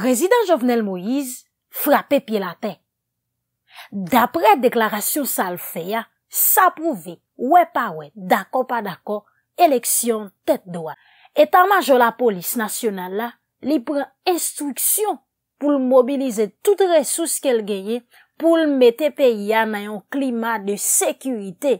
Prezident Jovenel Moïse frappe pi la pe. Dapre deklarasyon sal feya, sa pou ve we pa we, dako pa dako, eleksyon tet doa. Etan majou la polis nasyonal la, li pren instruksyon pou l mobilize tout resous ke l geye pou l mette pe ya nan yon klima de sekurite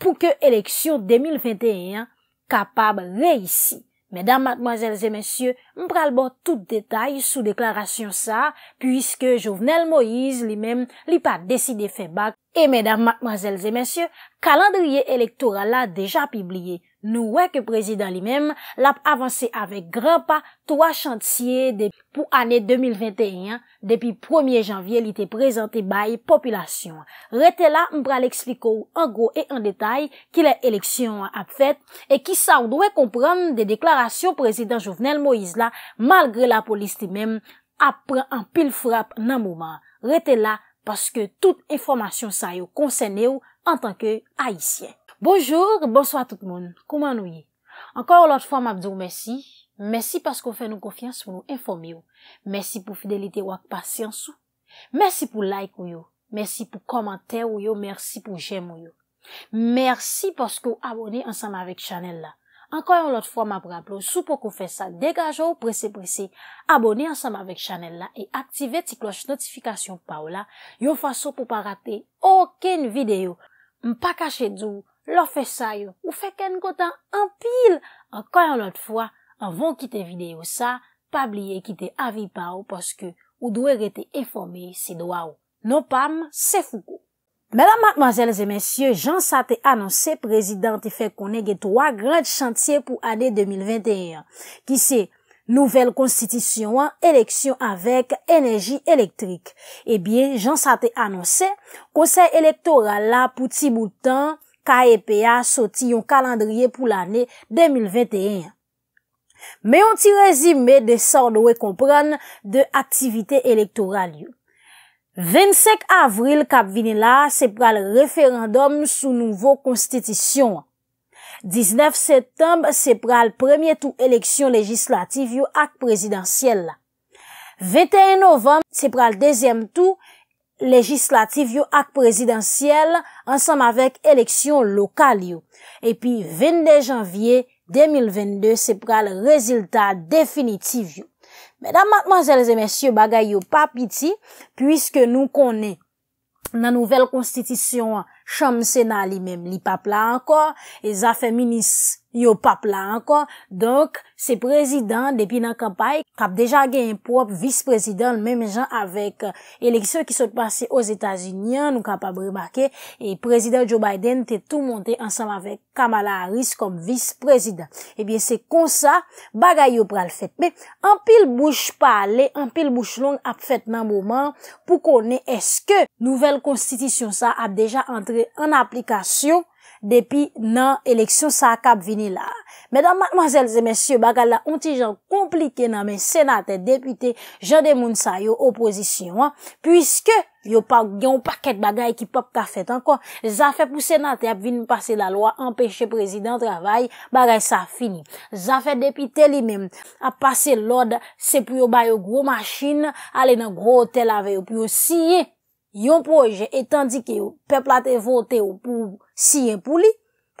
pou ke eleksyon 2021 kapab reysi. Medan matmazelze mensyo, mpral bo tout detay sou deklarasyon sa, pwiske Jovenel Moïse li mem li pa deside fe bak. E medan matmazelze mensyo, kalandriye elektoral la dejan pibliye. Nou wè ke prezidant li mèm l ap avanse avèk gran pa 3 chantier pou anè 2021. Depi 1è janvye li te prezante bay populasyon. Rète la m pral ekspliko ou an gro e an detay ki la eleksyon ap fèt e ki sa ou dwe kompran de deklarasyon prezidant jovenel Moïse la malgre la polis li mèm ap pran an pil frap nan mouman. Rète la paske tout informasyon sa yo konsene ou an tanke haisyen. Bonjour, bonsoit tout moun, kouman nou ye? Ankon yon lot fwa m ap di ou mersi, mersi pask ou fe nou konfians pou nou informi ou, mersi pou fidelite wak pasyans ou, mersi pou like ou yo, mersi pou komante ou yo, mersi pou jem ou yo, mersi pask ou abone ansam avik chanel la. Ankon yon lot fwa m ap rap lou, sou pou konfe sa degaje ou prese prese, abone ansam avik chanel la e aktive ti kloche notifikasyon pa ou la, yon fwa sou pou pa rate ouken videyo, m pa kache d'ou, lò fè sa yon, ou fè ken kota anpil. Ankoy an lòt fwa, an von kite videyo sa, pa bliye kite avi pa ou, paske ou dwe rete informe si do a ou. Nopam, se foukou. Mèdame, mademoiselles et messieurs, jansate anonsè, prezidenti fè konnege towa grad chantier pou anè 2021. Ki se, nouvel konstitisyon an, eleksyon avèk, enerji elektrik. Ebyen, eh jansate anonsè, konsey elektoral la pou ti moutan, KEPA soti yon kalandriye pou l'anè 2021. Mè yon ti rezime de sòr noue kompran de aktivite elektoral yon. 25 avril, kap vinila, se pral referandom sou nouvo konstitisyon. 19 septembe, se pral premye tou eleksyon legislatif yon ak prezidentyel. 21 novem, se pral dezem tou, legislatif yo ak prezidentiyel ansam avek eleksyon lokal yo. E pi 22 janvye 2022 se pra le reziltat definitiv yo. Mèdam matmanjèlese mèsyo bagay yo papiti pwiske nou konè nan nouvel konstitisyon yo chanm sè nan li mèm li papla ankon, e zafè minis yo papla ankon, donk se prezidant depi nan kampay, kap deja gen yon prop, vis prezidant, mèm jan avèk eh, eleksyon ki sòt pase os Etasunyan, nou kap ap remakè, e prezidant Joe Biden te tou montè ansan avèk Kamala Harris kom vis prezidant. Ebyen eh se konsa, bagay yo pral fèt. Mè, anpil bouch palè, anpil bouch long ap fèt nan mouman, pou konè eske nouvel konstitisyon sa ap deja antre an aplikasyon depi nan eleksyon sa akap vini la. Medan, mademoiselles et messieurs, bagay la onti jan komplike nan men senate, depite, jan demoun sa yo oposisyon, an, pwiske yo yon paket bagay ki pop ta fèt an, kon, zafè pou senate ap vini pase la loa, empèche prezident travay, bagay sa fini. Zafè depite li men, ap pase lod, se pou yo bay yo gro machin, ale nan gro hotel avè yo pou yo siye. yon proje etan di ke peplate vote ou pou siyen pou li,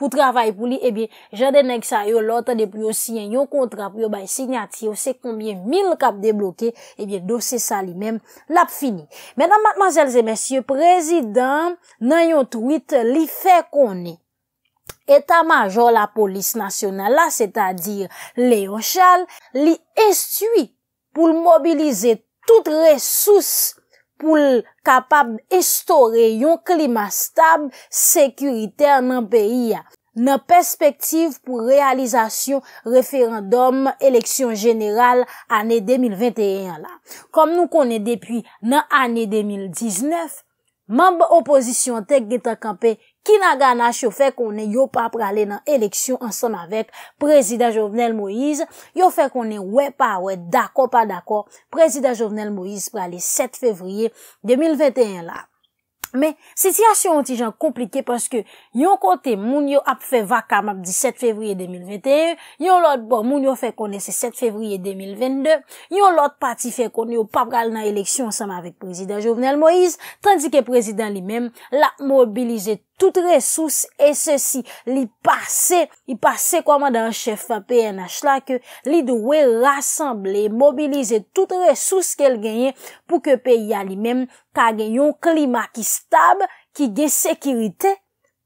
pou travay pou li, e eh bie jan denek sa yo lotan de pou yo siyen yon kontrap, yo bay signati, yo se konbien mil kap debloke, e eh bie dosi sa li men, lap fini. Menan matman zelze, mesye, prezidam nan yon tweet, li fe koni etan majo la polis nasyonal la, se ta dir le yon chal, li estui pou l mobilize tout resouss pou l kapab estore yon klimastab sekuriter nan peyi ya. Nan perspektiv pou realizasyon referandom eleksyon jeneral ane 2021 la. Kom nou konen depi nan ane 2019, mamb opozisyon tek netakampe, Kinagana chou fè konen yo pa prale nan eleksyon ansanm avèk prezident Jovenel Moïse, yo fè konen we pa we dako pa dako prezident Jovenel Moïse prale 7 fevriye 2021 la. Me, sityasyon ti jan komplike paske yon kote moun yo ap fè vakam ap di 7 fevriye 2021, yon lot bon moun yo fè konen se 7 fevriye 2022, yon lot pati fè konen yo pa prale nan eleksyon ansanm avèk prezident Jovenel Moïse, tan di ke prezident li men la mobilize tou. Tout resous e se si li pase, li pase kwa man dan chef PNH la ke li dwe rassemble, mobilize tout resous ke l genye pou ke pe ya li men kage yon klima ki stab, ki gen sekirite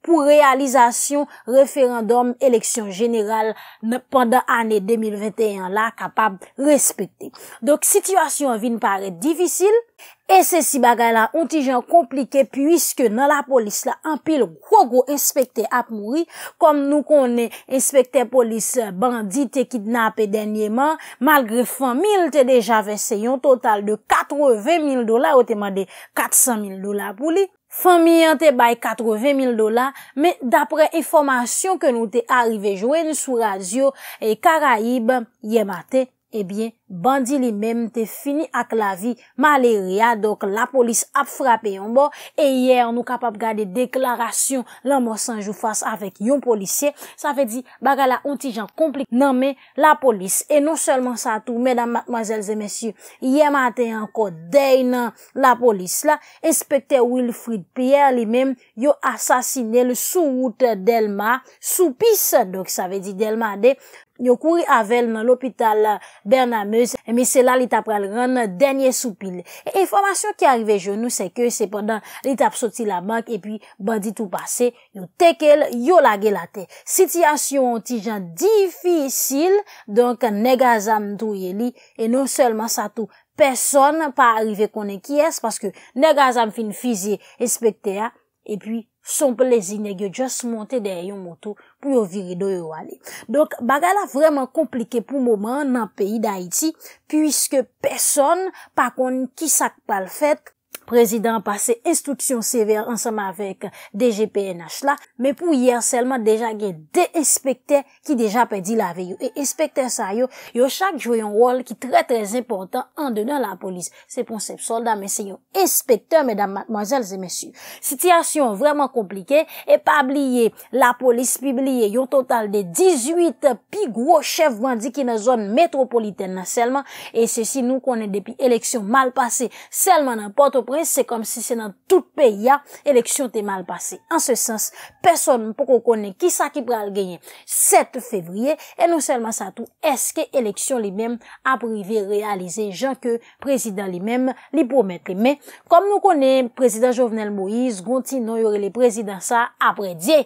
pou realizasyon referandom eleksyon jeneral nan pandan ane 2021 la kapab respete. Donk, sityasyon vin pare difficile. E se si bagay la ontijan komplike pwiske nan la polis la anpil kogo inspektè ap mouri, kom nou konen inspektè polis euh, bandite kidnapè denye man, malgre famil te deja vese yon total de 80.000 dola, oteman de 400.000 dola pou li. Famil yon te bay 80.000 dola, men dapre informasyon ke nou te arrive joen sou radyo e karaib, yema te ebyen. bandi li menm te fini ak la vi maleria, dok la polis ap frape yon bo, e yer nou kapap gade deklarasyon lan monsanjou fase avek yon polisye sa ve di bagala ontijan komplik nan men la polis e nou selman sa tou, medan matmazelze mesyu, ye maten anko dey nan la polis la inspektè Wilfried Pierre li menm yo asasine le sou wout delma, sou pis dok sa ve di delma de, yo kouri avel nan l'opital Bername Mese la li tap pral ran denye soupil. E informasyon ki arive genou se ke sepandan li tap soti la bank e pi bandi tou pase, yon tekel yon lage la te. Sityasyon ti jan difisil, donk nega zan tou ye li. E nou selman sa tou, person pa arive konen ki es, paske nega zan fin fizye, espekte ya, e pi... son plèzi negyo jòs monte de yon moto pou yo viri do yo wale. Donk, bagala vreman komplike pou mouman nan peyi da iti, pwiske peson, pakon, ki sak pal fèt, Prezident pase instruksyon sever ansama vek DGPNH la. Me pou yer selman, deja gen de espekter ki deja pe di la veyo. E espekter sa yo, yo chak jwoyon rol ki tre trez important an denan la polis. Se pon sep soldat me se yon espekter, medan matmazel se mesyu. Sityasyon vreman komplike. E pa bliye, la polis pi bliye, yon total de 18 pi gwo chev van di ki na zon metropoliten na selman. E se si nou konen depi eleksyon mal pase, selman nan potopre Se kom se se nan tout pe ya, eleksyon te mal pase. An se sens, peson pou konen ki sa ki pral genye 7 fevriye. E nou selman sa tou, eske eleksyon li mem aprivi realize jan ke prezident li mem li promette. Men, kom nou konen prezident Jovenel Moïse, gonti nou yore le prezident sa apre diye.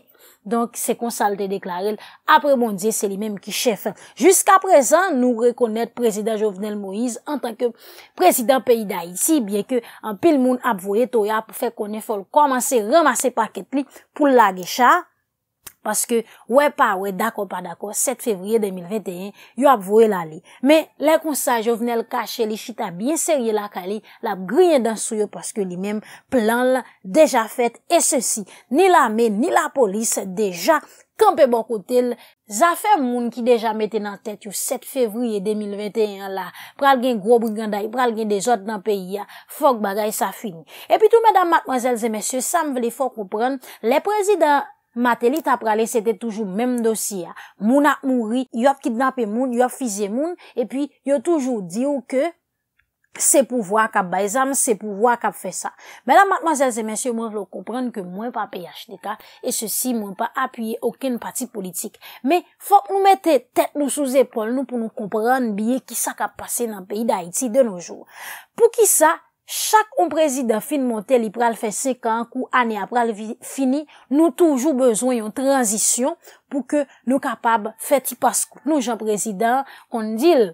Donk se konsalte deklarel apre mondye se li menm ki chef. Juska prezan nou rekonnet prezident Jovenel Moïse an tanke prezident peyi da yisi. Bien ke an pil moun ap voye toya pou fe konen fol komanse ramase paket li pou la gecha. Paske, wè pa wè, dako pa dako, 7 fevriye 2021, yo ap vwe la li. Men, lè kon sa, jo vnen l kache li, chita bie serye la ka li, l ap griye dans sou yo, paske li men plan la, deja fèt, e se si, ni la men, ni la polis, deja, kanpe bon kote l, zafè moun ki deja mette nan tèt yo, 7 fevriye 2021 la, pral gen grobri ganda, pral gen de zot nan peyi ya, fok bagay sa fin. E pi tou, mèdame, mademoiselles et messieurs, sa m vle fok ou pran, lè prezident, Matelit ap prale se te toujou menm dosi ya. Moun ap mouri, yop kidnap e moun, yop fizye moun, e pi yon toujou diyo ke se pouvo ak ap bayzam, se pouvo ak ap fe sa. Mèdam matmazèl zè mensyè, moun vlo kompran ke mwen pa pe yache de ta, e se si moun pa apuyye okèn pati politik. Mè, fòk nou mette tèt nou sou zèpol nou pou nou kompran biye ki sa kap pase nan peyi d'Haïti de noujou. Pou ki sa? chak ou prezidant fin montè li pral fè sekan kou anè ap pral fini, nou toujou bezwen yon tranzisyon pou ke nou kapab fè ti paskou. Nou jan prezidant kondil.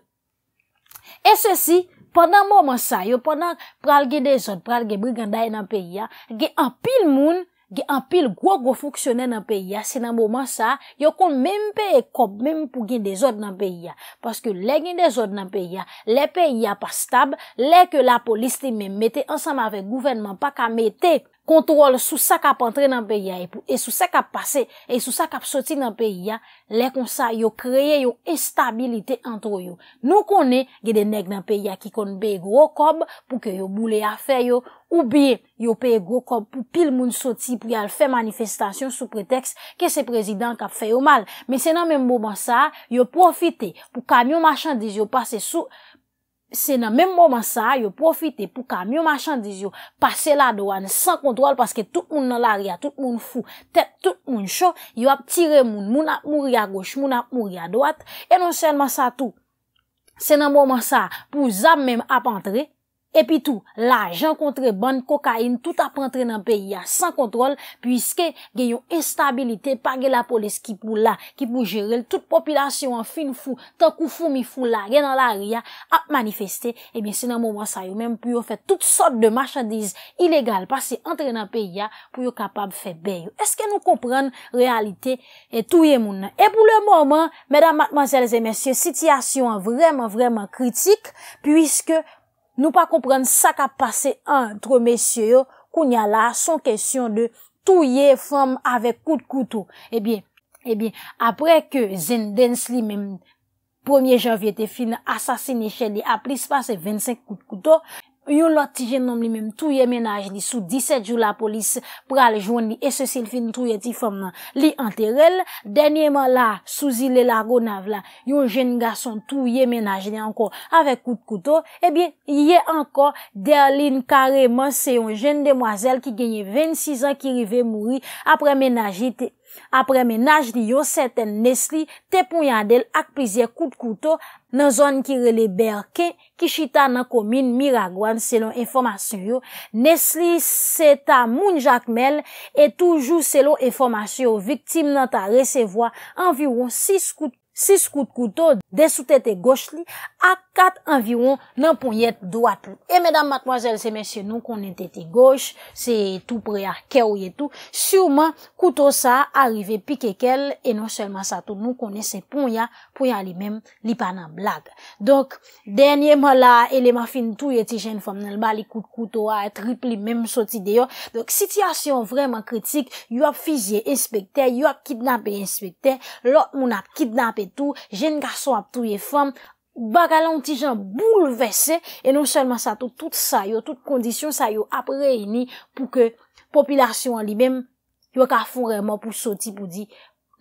E se si, pandan mouman sa yo, pandan pral gè de zot, pral gè briganday nan peyi ya, gè an pil moun, ge an pil gwo gwo fwoksyonè nan pe ya, se nan mouman sa, yo kon menm pe e kop menm pou gen dezod nan pe ya. Paske le gen dezod nan pe ya, le pe ya pa stab, le ke la polis te menmete, ansanm avèk gouvenman pa ka mette. Kontrol sou sa kap entre nan peya e pou, e sou sa kap pase, e sou sa kap soti nan peya, lè kon sa yo kreye yo estabilite antro yo. Nou konè, gen de neg nan peya ki kon peye gro kob pou ke yo boule afe yo, ou biye yo peye gro kob pou pil moun soti pou yal fe manifestasyon sou preteks ke se prezident kap feyo mal. Men se nan menmouman sa, yo profite pou kamyon machandise yo pase sou... Se nan menm mouman sa yo profite pou ka myon machandise yo pase la doan san kontrol paske tout moun nan larya, tout moun fou, tet tout moun chou, yo ap tire moun, moun ap moun ya goch, moun ap moun ya doat, e non sen mouman sa tou. Se nan mouman sa pou zam menm ap antre, Epi tou, la, jan kontre ban kokain, tout ap rentre nan peyi ya, san kontrol, pwiske gen yon estabilite, pa gen la polis ki pou la, ki pou jere l, tout popilasyon an fin fou, tan kou foun mi foun la, gen an la ria, ap manifesté, ebyen se nan mouman sa yo, menm pou yo fet tout sort de machadize ilegal, pase rentre nan peyi ya, pou yo kapab fe beyo. Eske nou kompran realite e tou ye moun nan? E pou le mouman, mèdam, matmazèles et mèsyè, sityasyon an vreman, vreman kritik, pwiske... Nou pa kompren sa ka pase antre mesye yo koun ya la son kesyon de touye fom avek kout koutou. Ebyen, eh ebyen, eh apre ke Zendens li men, pwemye javye te fin asasini chen li apri spase 25 kout koutou, Yon lot ti jen nom li menm tou ye menaj ni sou 17 jou la polis pral jouan li e se sil fin trou ye ti foman li anter el. Denye man la souzi le la go nav la, yon jen gason tou ye menaj ni anko avek kout kouto. Ebyen, ye anko derlin kareman se yon jen demwazel ki genye 26 an ki rive mouri apre menaj ite. Apre menaj li yo, seten Nesli te pou yadel ak prizye kout kouto nan zon ki releberke ki chita nan komin Miragwan selon informasyon yo. Nesli se ta moun jakmel e toujou selon informasyon yo, viktim nan ta resevoa anviron 6 kout kouto de sou tete goch li. ak kat anviron nan pon yet do atlou. E medan matmwazel se mesye nou konen tete goch, se tou pre a ke ou ye tou, souman koutou sa arive pikekel, e non selman sa tou nou konen se pon ya, pon ya li men li panan blag. Donk, denye mola eleman fin tou ye ti jen fom, nan bali koutou a tripli men msoti deyo. Donk, sityasyon vreman kritik, yop fizye inspekte, yop kidnap e inspekte, lot moun ap kidnap e tou, jen gason ap tou ye fom, baka lan ti jan boulevese, e non selman sa tout sa yo, tout kondisyon sa yo ap reyni, pou ke popilasyon li bem, yo ka fon reyman pou soti pou di,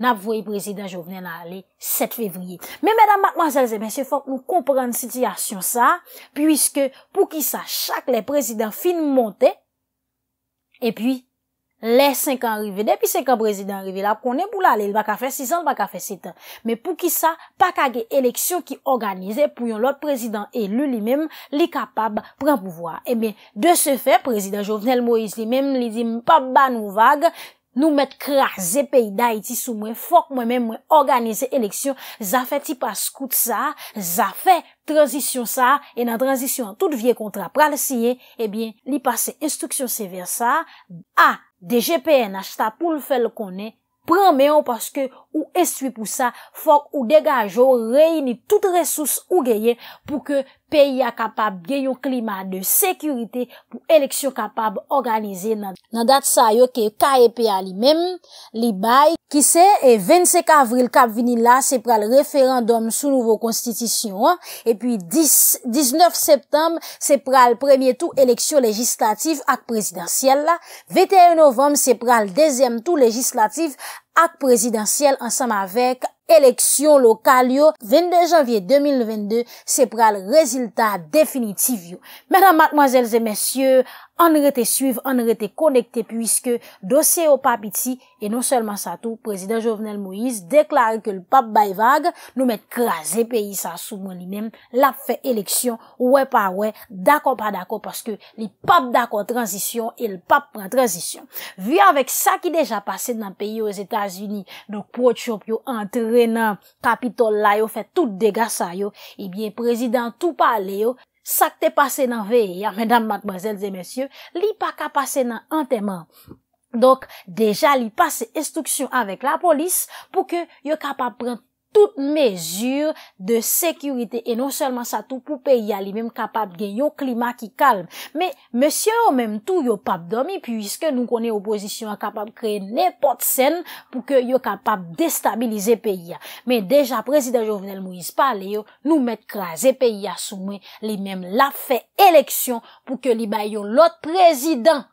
nap voye prezident jo venen ale 7 fevriye. Me mèdam batman zèl zè, mèsyè fòk nou komprenn sityasyon sa, pwiske pou ki sa chak le prezident fin montè, e pwi, Le 5 an rive, depi 5 an prezident rive la, pou konen pou lale, il baka fe 6 an, il baka fe 7 an. Me pou ki sa, pakage eleksyon ki organize, pou yon lot prezident elu li mem, li kapab pran pouvwa. E eh ben, de se fe, prezident Jovenel Moïse li mem, li di, mpap ba nou vage, nou met kra, zepay da iti sou mwen, fok mwen mwen mwen organize eleksyon. Zafen ti paskout sa, zafen transisyon sa, e nan transisyon an tout vie kontra pral siye, e eh ben, li pase instruksyon sever sa. Deje pe en achta pou l fel konen, pran meyon paske ou eswi pou sa, fok ou degajo reyni tout resous ou geyen pou ke... peyi a kapab gen yon klima de sekurite pou eleksyon kapab organize nan dat sa yo ke KEPA li mem, li bay. Ki se, e 25 avril kap vini la se pral referandom sou nouvo konstitisyon, e pi 19 septem se pral premye tou eleksyon legislatif ak prezidentyel la, 21 novem se pral dezem tou legislatif ak prezidentyel ansam avek, Leksyon lokal yo, 22 janvye 2022, se pral reziltat definitiv yo. Mèran matmazèl zè mèsyè, An rete suiv, an rete konekte pwiske dosye yo pap iti e non selman sa tou, prezident Jovenel Moïse deklare ke l pap Bayevag nou met kraze peyi sa soumon li men lap fe eleksyon, wè pa wè, dako pa dako paske li pap dako transisyon e l pap pran transisyon. Vye avèk sa ki deja pase nan peyi yo e Etats-Unis donk pochop yo antre nan kapitol la yo fè tout degasa yo, ebyen prezident tou pale yo Sakte pase nan veye, ya menam, mademoiselles et messieurs, li pa ka pase nan anteman. Donc, deja li pase instruksyon avèk la polis pou ke yo kapap prant Non tout mesur de sekurite. E non selman sa tou pou peyi a li mem kapab gen yo klima ki kalm. Me, mesye yo menm tou yo pap domi, pwiske nou konen oposisyon a kapab kreye nepot sen pou ke yo kapab destabilize peyi a. Me deja, prezident Jovenel Moïse Palé yo nou met kraze peyi a soume li mem la fe eleksyon pou ke li bay yo lot prezident.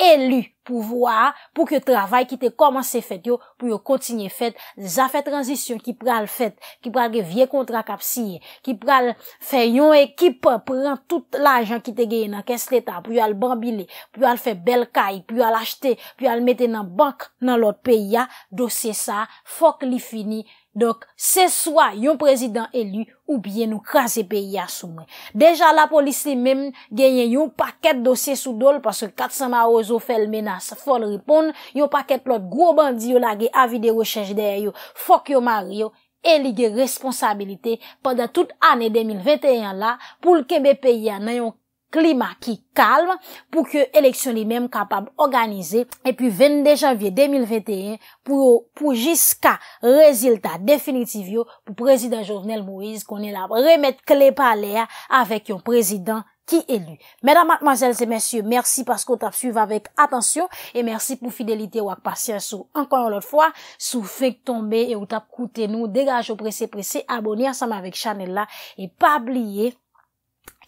elu pou vwa pou ki yo travay ki te komanse fèt yo pou yo kontinye fèt. Zafè transition ki pral fèt, ki pral ge vie kontrak ap sinye, ki pral fè yon ekip pran tout l'ajan ki te geye nan kes leta pou yo al bambile, pou yo al fè bel kay, pou yo al achete, pou yo al mette nan bank nan lot peya, dosye sa, fòk li fini. Donk, se swa yon prezidant elu ou bien nou krasi peya sou mwen. Deja la polisi mem genyen yon paket dosye sou dol, paske 400 maroz ou fel menas fol ripon, yon paket plot gro bandi yo la ge avi de rechaj der yo, fok yo mar yo, elige responsabilite. Pendan tout ane 2021 la, pou lkebe peya nan yon krasi, klima ki kalm pou ke eleksyon li mem kapab organize epi 22 janvye 2021 pou jiska reziltat definitiv yo pou prezident Jornel Moise konen la remet kle paler avek yon prezident ki elu. Medan matmazel se mesye, mersi paskou tap suiv avek atensyon, e mersi pou fidelite wak pasyansou, ankon yon lot fwa sou fek tombe e wak tap koute nou degaj ou prese prese, aboni ansam avek chanel la, e pa bliye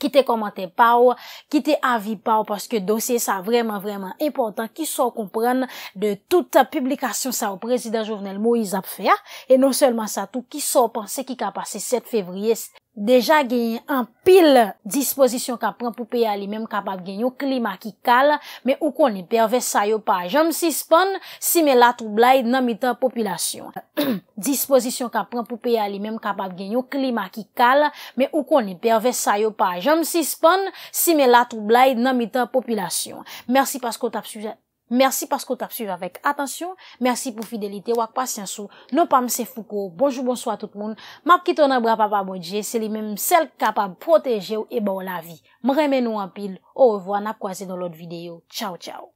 ki te komante pa ou, ki te avi pa ou, paske dosye sa vreman vreman important, ki so kompran de tout ta publikasyon sa ou prezident jounel Moïse Abfea, e non selman sa tou ki so panse ki ka pase 7 fevriye. Deja genye an pil dispozisyon ka pran pou peyali menm kapap genyo klima ki kal, men ou koni perve sayo pa jom si spon, si men la troublai nan mitan populasyon. Dispozisyon ka pran pou peyali menm kapap genyo klima ki kal, men ou koni perve sayo pa jom si spon, si men la troublai nan mitan populasyon. Mersi paskot ap suje. Mersi paskou tap suj avèk. Atensyon, mersi pou fidelite wak pasyansou. Nopam se foukou. Bonjou, bonsoy a tout moun. Map kiton ap ap ap amodje. Se li menm sel kapab proteje ou e ba ou la vi. Mremen nou apil. Ou revo an ap kwaze nou lot videyo. Tchao, tchao.